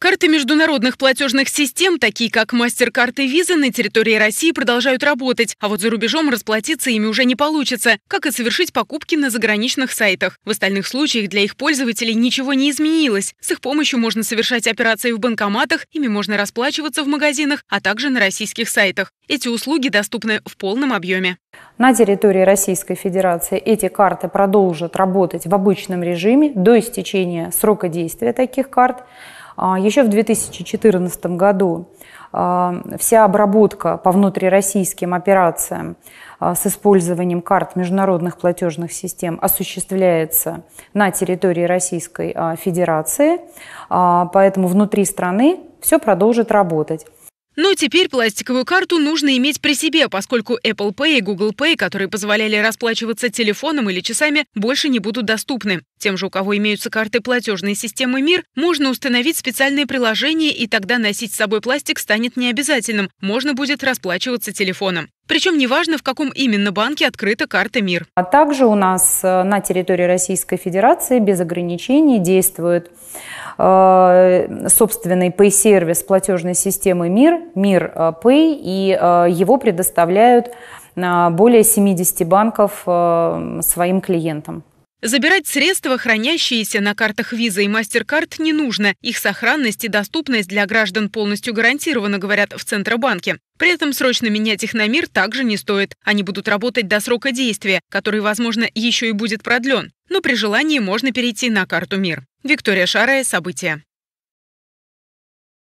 Карты международных платежных систем, такие как MasterCard и Visa, на территории России продолжают работать, а вот за рубежом расплатиться ими уже не получится, как и совершить покупки на заграничных сайтах. В остальных случаях для их пользователей ничего не изменилось. С их помощью можно совершать операции в банкоматах, ими можно расплачиваться в магазинах, а также на российских сайтах. Эти услуги доступны в полном объеме. На территории Российской Федерации эти карты продолжат работать в обычном режиме до истечения срока действия таких карт – а, Еще в 2014 году а, вся обработка по внутрироссийским операциям а, с использованием карт международных платежных систем осуществляется на территории Российской Федерации, поэтому внутри страны все продолжит работать. Но теперь пластиковую карту нужно иметь при себе, поскольку Apple Pay и Google Pay, которые позволяли расплачиваться телефоном или часами, больше не будут доступны. Тем же, у кого имеются карты платежной системы МИР, можно установить специальные приложения, и тогда носить с собой пластик станет необязательным, можно будет расплачиваться телефоном. Причем неважно, в каком именно банке открыта карта МИР. А также у нас э, на территории Российской Федерации без ограничений действует Э, собственный Pay-сервис платежной системы МИР, МИР Pay, э, и э, его предоставляют более 70 банков своим клиентам. Забирать средства, хранящиеся на картах Visa и MasterCard, не нужно. Их сохранность и доступность для граждан полностью гарантирована, говорят в Центробанке. При этом срочно менять их на мир также не стоит. Они будут работать до срока действия, который, возможно, еще и будет продлен но ну, при желании можно перейти на карту «Мир». Виктория Шарая, события.